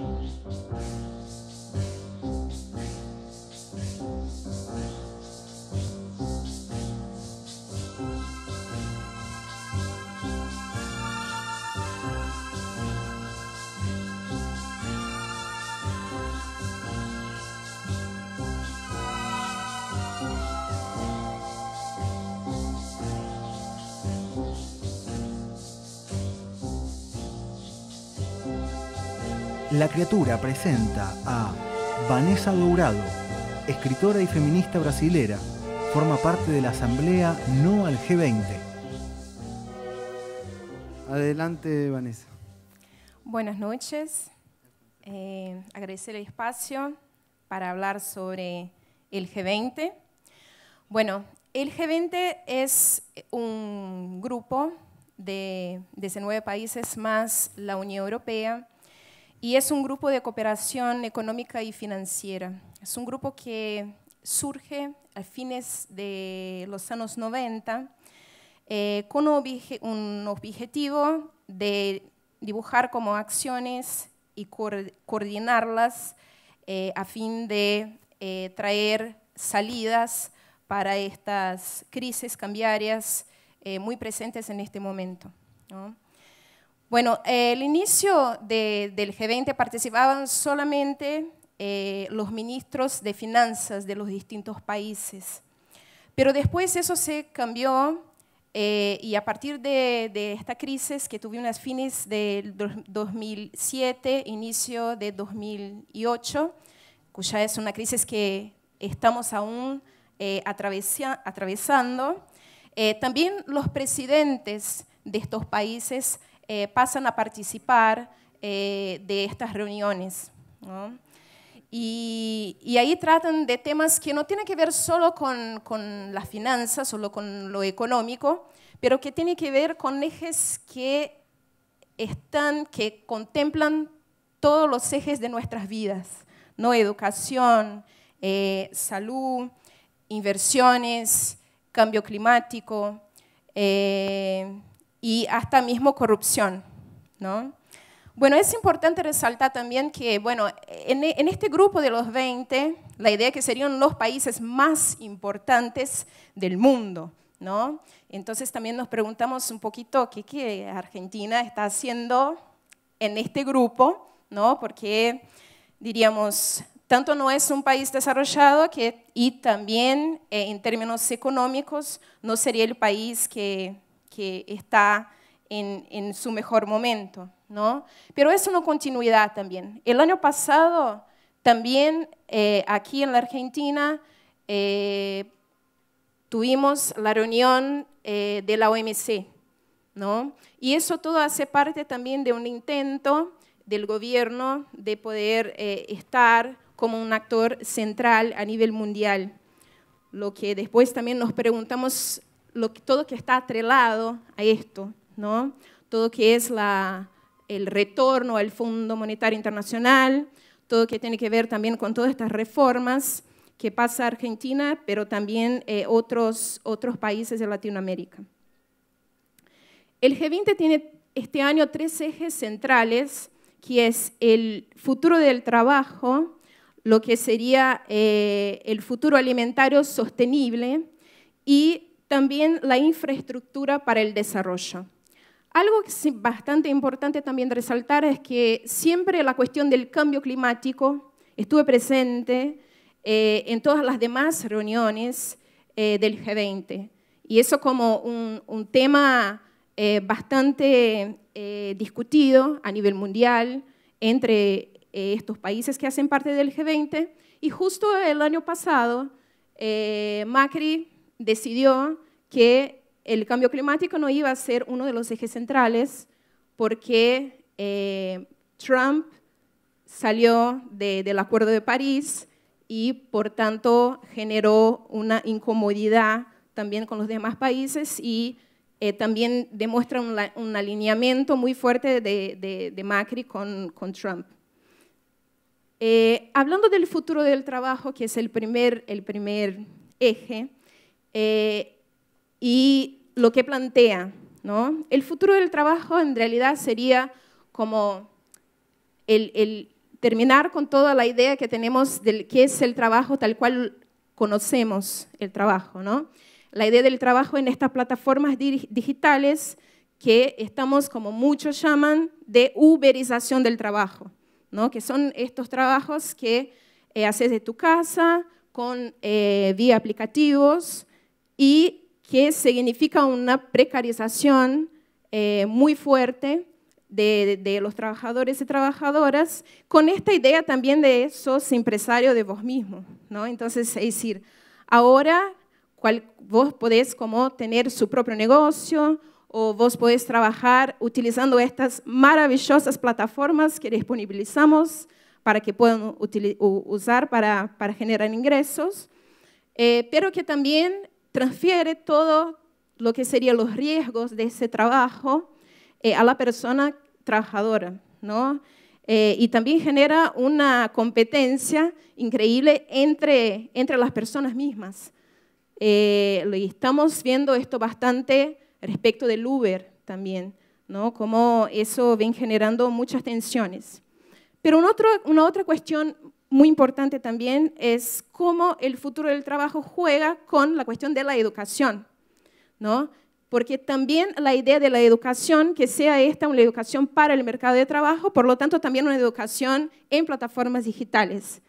Thank you. La criatura presenta a Vanessa Dourado, escritora y feminista brasilera, forma parte de la Asamblea No al G20. Adelante, Vanessa. Buenas noches. Eh, agradecer el espacio para hablar sobre el G20. Bueno, el G20 es un grupo de 19 países más la Unión Europea y es un grupo de cooperación económica y financiera. Es un grupo que surge a fines de los años 90 eh, con un objetivo de dibujar como acciones y coordinarlas eh, a fin de eh, traer salidas para estas crisis cambiarias muy presentes en este momento. ¿no? Bueno, eh, el inicio del G20 participaban solamente eh, los ministros de finanzas de los distintos países, pero después eso se cambió eh, y a partir de, esta crisis que tuvimos unas fines del 2007, inicio de 2008, cuya es una crisis que estamos aún atravesando, también los presidentes de estos países eh, pasan a participar eh, de estas reuniones. Y, ahí tratan de temas que no tienen que ver solo con, las finanzas, solo con lo económico, pero que tienen que ver con ejes que están, que contemplan todos los ejes de nuestras vidas, ¿no? Educación, eh, salud, inversiones, cambio climático, y hasta mismo corrupción. ¿no? Bueno, es importante resaltar también que, bueno, en, este grupo de los 20, la idea que serían los países más importantes del mundo, ¿no? Entonces también nos preguntamos un poquito qué, Argentina está haciendo en este grupo, ¿no? Porque, diríamos, tanto no es un país desarrollado que, y también eh, en términos económicos no sería el país que que está en, su mejor momento, ¿no? Pero eso una continuidad también. El año pasado, también eh, aquí en la Argentina, eh, tuvimos la reunión eh, de la OMC, ¿no? Y eso todo hace parte también de un intento del gobierno de poder estar como un actor central a nivel mundial. Lo que después también nos preguntamos lo que, todo que está atrelado a esto, ¿no? Todo que es la, el retorno al Fondo Monetario Internacional, todo que tiene que ver también con todas estas reformas que pasa Argentina, pero también eh, otros, otros países de Latinoamérica. El G20 tiene este año tres ejes centrales, que es el futuro del trabajo, lo que sería eh, el futuro alimentario sostenible y también la infraestructura para el desarrollo. Algo que es bastante importante también resaltar es que siempre la cuestión del cambio climático estuve presente eh, en todas las demás reuniones eh, del G20. Y eso como un, tema eh, bastante discutido a nivel mundial entre estos países que hacen parte del G20. Y justo el año pasado, Macri decidió que el cambio climático no iba a ser uno de los ejes centrales porque eh, Trump salió del Acuerdo de París y por tanto generó una incomodidad también con los demás países y eh, también demuestra un, alineamiento muy fuerte de, Macri con, Trump. Eh, hablando del futuro del trabajo, que es el primer, el primer eje, eh, y lo que plantea, ¿no? El futuro del trabajo en realidad sería como el, terminar con toda la idea que tenemos de qué es el trabajo tal cual conocemos el trabajo, ¿no? La idea del trabajo en estas plataformas digitales que estamos, como muchos llaman, de uberización del trabajo, ¿no? Que son estos trabajos que eh, haces de tu casa, con, eh, vía aplicativos, y que significa una precarización eh, muy fuerte de, los trabajadores y trabajadoras, con esta idea también de sos empresario de vos mismo. ¿no? Entonces, es decir, ahora vos podés como tener su propio negocio o vos podés trabajar utilizando estas maravillosas plataformas que disponibilizamos para que puedan usar para, generar ingresos, eh, pero que también transfiere todo lo que serían los riesgos de ese trabajo eh, a la persona trabajadora, ¿no? Eh, y también genera una competencia increíble entre, entre las personas mismas. Eh, estamos viendo esto bastante respecto del Uber también, ¿no? Cómo eso viene generando muchas tensiones. Pero un otro, una otra cuestión muy importante también es cómo el futuro del trabajo juega con la cuestión de la educación, ¿no? Porque también la idea de la educación, que sea esta una educación para el mercado de trabajo, por lo tanto también una educación en plataformas digitales,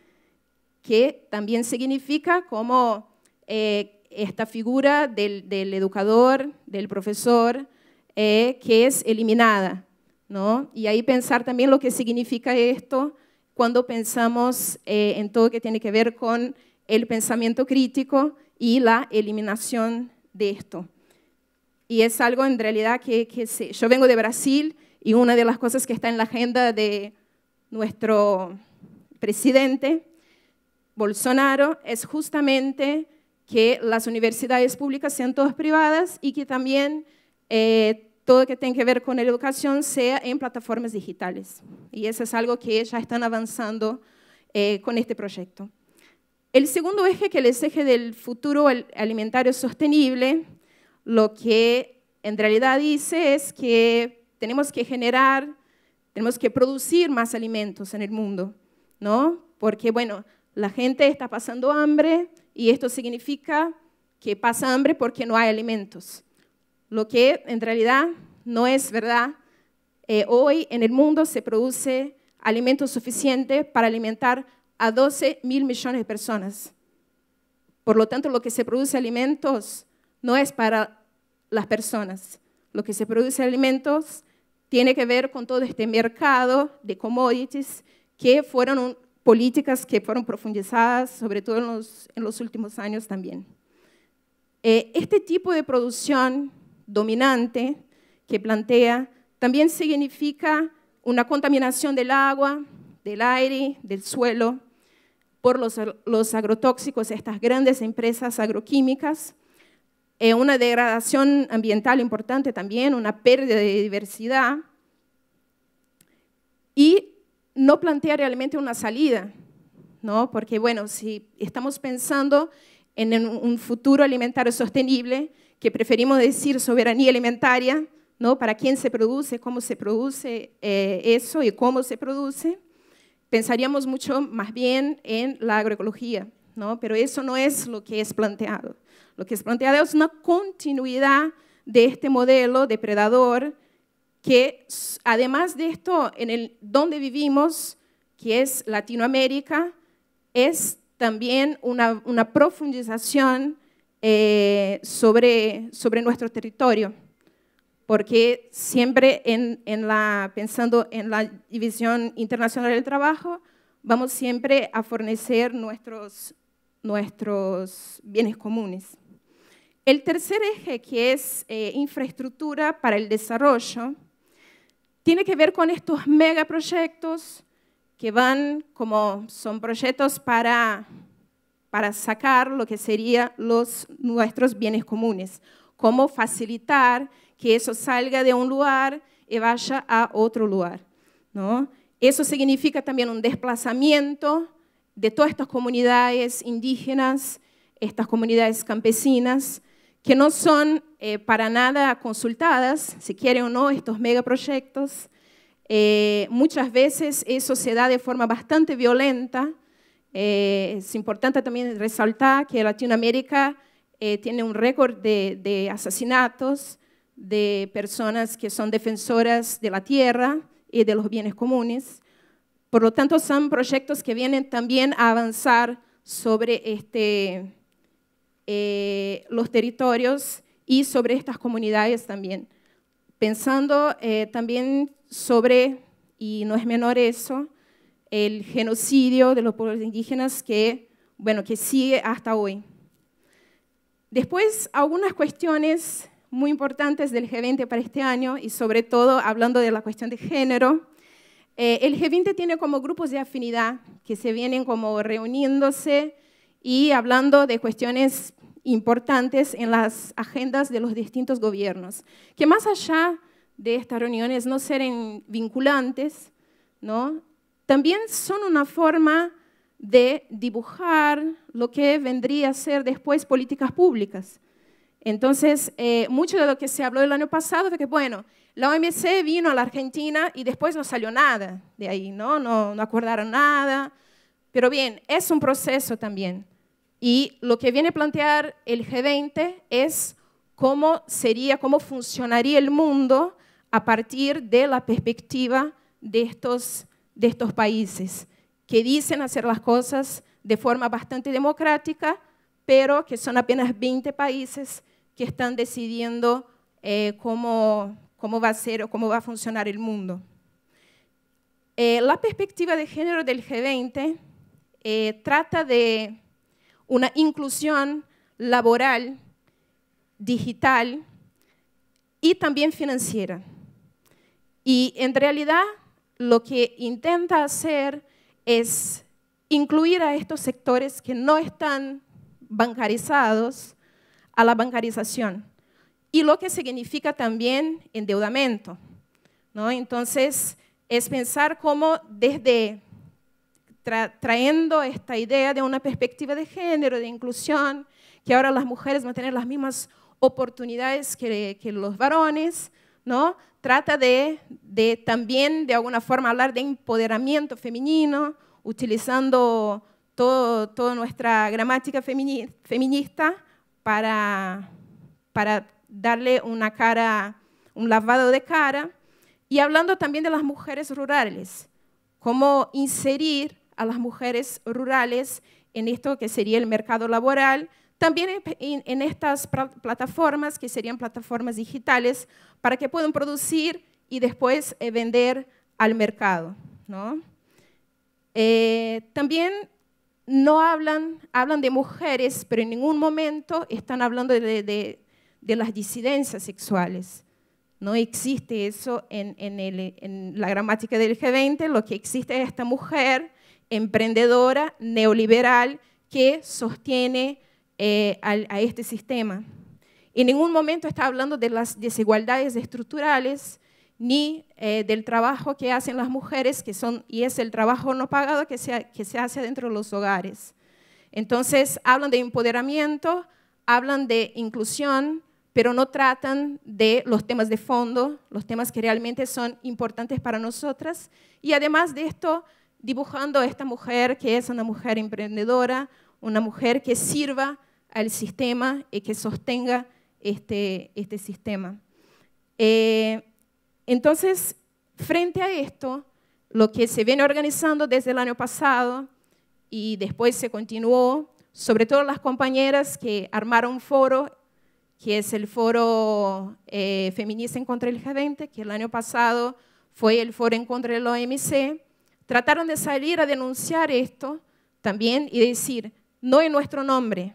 que también significa como eh, esta figura del, educador, del profesor, eh, que es eliminada, ¿no? Y ahí pensar también lo que significa esto cuando pensamos eh, en todo lo que tiene que ver con el pensamiento crítico y la eliminación de esto. Y es algo en realidad que, yo vengo de Brasil y una de las cosas que está en la agenda de nuestro presidente Bolsonaro es justamente que las universidades públicas sean todas privadas y que también eh, todo lo que tiene que ver con la educación, sea en plataformas digitales. Y eso es algo que ya están avanzando eh, con este proyecto. El segundo eje, que es el eje del futuro alimentario sostenible, lo que en realidad dice es que tenemos que generar, tenemos que producir más alimentos en el mundo, ¿no? Porque, bueno, la gente está pasando hambre y esto significa que pasa hambre porque no hay alimentos lo que en realidad no es verdad. Eh, hoy en el mundo se produce alimento suficiente para alimentar a 12 mil millones de personas. Por lo tanto, lo que se produce alimentos no es para las personas. Lo que se produce alimentos tiene que ver con todo este mercado de commodities que fueron políticas que fueron profundizadas, sobre todo en los, últimos años también. Eh, este tipo de producción dominante que plantea también significa una contaminación del agua, del aire, del suelo, por los, agrotóxicos, estas grandes empresas agroquímicas, una degradación ambiental importante también, una pérdida de diversidad, y no plantea realmente una salida, ¿no? porque bueno, si estamos pensando en un futuro alimentario sostenible, que preferimos decir soberanía alimentaria, ¿no? para quién se produce, cómo se produce eh, eso y cómo se produce, pensaríamos mucho más bien en la agroecología, ¿no? pero eso no es lo que es planteado. Lo que es planteado es una continuidad de este modelo depredador que además de esto, en el donde vivimos, que es Latinoamérica, es también una, una profundización eh, sobre, sobre nuestro territorio, porque siempre en, la, pensando en la División Internacional del Trabajo, vamos siempre a fornecer nuestros, nuestros bienes comunes. El tercer eje, que es eh, infraestructura para el desarrollo, tiene que ver con estos megaproyectos que van como son proyectos para para sacar lo que serían los, nuestros bienes comunes, cómo facilitar que eso salga de un lugar y vaya a otro lugar. ¿no? Eso significa también un desplazamiento de todas estas comunidades indígenas, estas comunidades campesinas, que no son eh, para nada consultadas, si quieren o no, estos megaproyectos. Eh, muchas veces eso se da de forma bastante violenta, eh, es importante también resaltar que Latinoamérica eh, tiene un récord de, asesinatos de personas que son defensoras de la tierra y de los bienes comunes. Por lo tanto, son proyectos que vienen también a avanzar sobre este, eh, los territorios y sobre estas comunidades también. Pensando también sobre, y no es menor eso, el genocidio de los pueblos indígenas que, bueno, que sigue hasta hoy. Después, algunas cuestiones muy importantes del G20 para este año y sobre todo hablando de la cuestión de género. Eh, el G20 tiene como grupos de afinidad que se vienen como reuniéndose y hablando de cuestiones importantes en las agendas de los distintos gobiernos, que más allá de estas reuniones no seren vinculantes, ¿no? También son una forma de dibujar lo que vendría a ser después políticas públicas. Entonces, eh, mucho de lo que se habló el año pasado fue que, bueno, la OMC vino a la Argentina y después no salió nada de ahí, ¿no? No, no acordaron nada. Pero bien, es un proceso también. Y lo que viene a plantear el G20 es cómo sería, cómo funcionaría el mundo a partir de la perspectiva de estos de estos países que dicen hacer las cosas de forma bastante democrática, pero que son apenas 20 países que están decidiendo eh, cómo, va a ser o cómo va a funcionar el mundo. Eh, la perspectiva de género del G20 eh, trata de una inclusión laboral, digital y también financiera. Y en realidad lo que intenta hacer es incluir a estos sectores que no están bancarizados a la bancarización. Y lo que significa también endeudamiento. ¿no? Entonces, es pensar cómo desde trayendo esta idea de una perspectiva de género, de inclusión, que ahora las mujeres van a tener las mismas oportunidades que los varones, ¿no? Trata de, también, de alguna forma, hablar de empoderamiento femenino, utilizando toda nuestra gramática feminista para, para darle una cara, un lavado de cara, y hablando también de las mujeres rurales, cómo inserir a las mujeres rurales en esto que sería el mercado laboral, también en, estas plataformas, que serían plataformas digitales, para que puedan producir y después eh, vender al mercado. ¿no? Eh, también no hablan, hablan de mujeres, pero en ningún momento están hablando de, las disidencias sexuales. No existe eso en, en, la gramática del G20, lo que existe es esta mujer emprendedora, neoliberal, que sostiene eh, a, este sistema. En ningún momento está hablando de las desigualdades estructurales ni eh, del trabajo que hacen las mujeres, que son, y es el trabajo no pagado que se, que se hace dentro de los hogares. Entonces, hablan de empoderamiento, hablan de inclusión, pero no tratan de los temas de fondo, los temas que realmente son importantes para nosotras. Y además de esto, dibujando a esta mujer que es una mujer emprendedora, una mujer que sirva al sistema y que sostenga este, este sistema. Eh, entonces, frente a esto, lo que se viene organizando desde el año pasado y después se continuó, sobre todo las compañeras que armaron un foro, que es el foro eh, feminista en contra del G20, que el año pasado fue el foro en contra del OMC, trataron de salir a denunciar esto también y decir, no en nuestro nombre,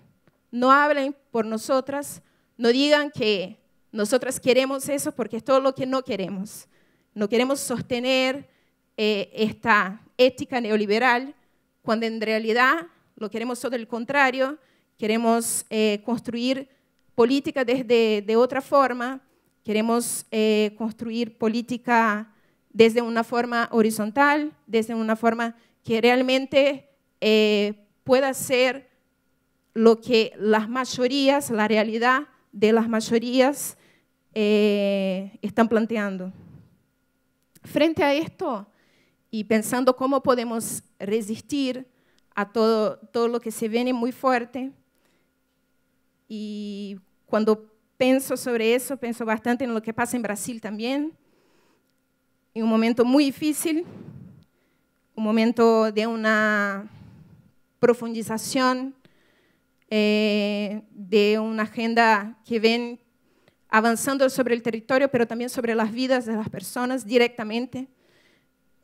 no hablen por nosotras, no digan que nosotras queremos eso porque es todo lo que no queremos. No queremos sostener eh, esta ética neoliberal cuando en realidad lo queremos todo el contrario, queremos eh, construir política desde de otra forma, queremos eh, construir política desde una forma horizontal, desde una forma que realmente pueda ser lo que las mayorías, la realidad de las mayorías eh, están planteando. Frente a esto y pensando cómo podemos resistir a todo, todo lo que se viene muy fuerte, y cuando pienso sobre eso, pienso bastante en lo que pasa en Brasil también, en un momento muy difícil, un momento de una profundización eh, de una agenda que ven avanzando sobre el territorio, pero también sobre las vidas de las personas directamente.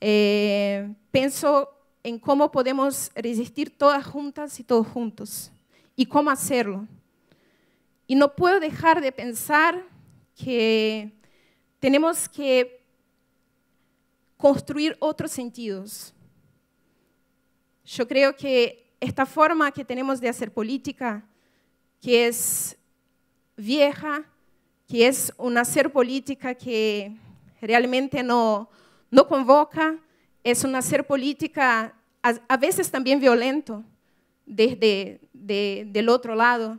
Eh, pienso en cómo podemos resistir todas juntas y todos juntos, y cómo hacerlo. Y no puedo dejar de pensar que tenemos que construir otros sentidos. Yo creo que esta forma que tenemos de hacer política, que es vieja, que es una hacer política que realmente no, convoca, es una hacer política a, veces también violento desde del otro lado,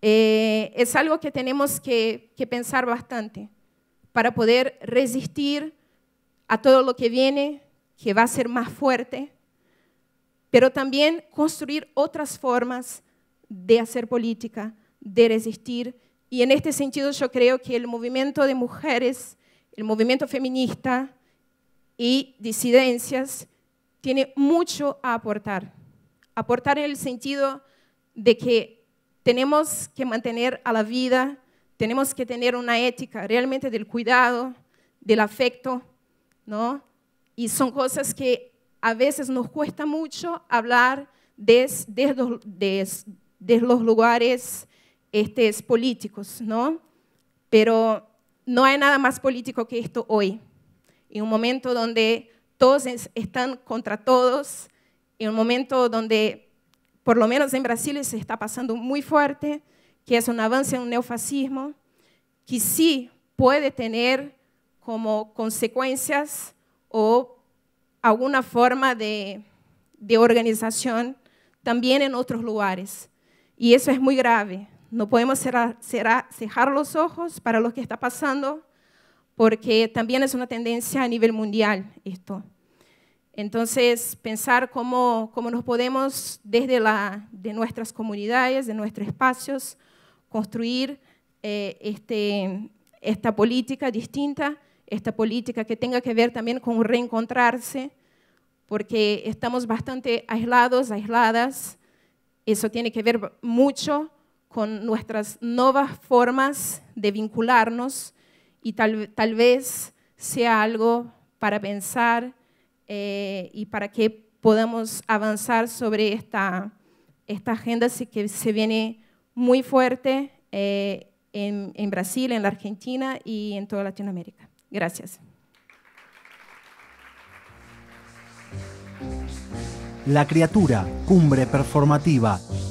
eh, es algo que tenemos que pensar bastante para poder resistir a todo lo que viene, que va a ser más fuerte, pero también construir otras formas de hacer política, de resistir. Y en este sentido yo creo que el movimiento de mujeres, el movimiento feminista y disidencias tiene mucho a aportar. Aportar en el sentido de que tenemos que mantener a la vida, tenemos que tener una ética realmente del cuidado, del afecto, ¿no? Y son cosas que a veces nos cuesta mucho hablar desde de, los lugares este, políticos, ¿no? Pero no hay nada más político que esto hoy. En un momento donde todos están contra todos, en un momento donde, por lo menos en Brasil, se está pasando muy fuerte, que es un avance en un neofascismo, que sí puede tener como consecuencias o alguna forma de, de organización también en otros lugares. Y eso es muy grave. No podemos cerrar, cerrar, los ojos para lo que está pasando, porque también es una tendencia a nivel mundial esto. Entonces, pensar cómo, cómo nos podemos desde la, de nuestras comunidades, de nuestros espacios, construir eh, este, esta política distinta esta política que tenga que ver también con reencontrarse, porque estamos bastante aislados, aisladas. Eso tiene que ver mucho con nuestras nuevas formas de vincularnos y tal, vez sea algo para pensar eh, y para que podamos avanzar sobre esta, agenda que se viene muy fuerte eh, en Brasil, en la Argentina y en toda Latinoamérica. Gracias. La criatura, cumbre performativa,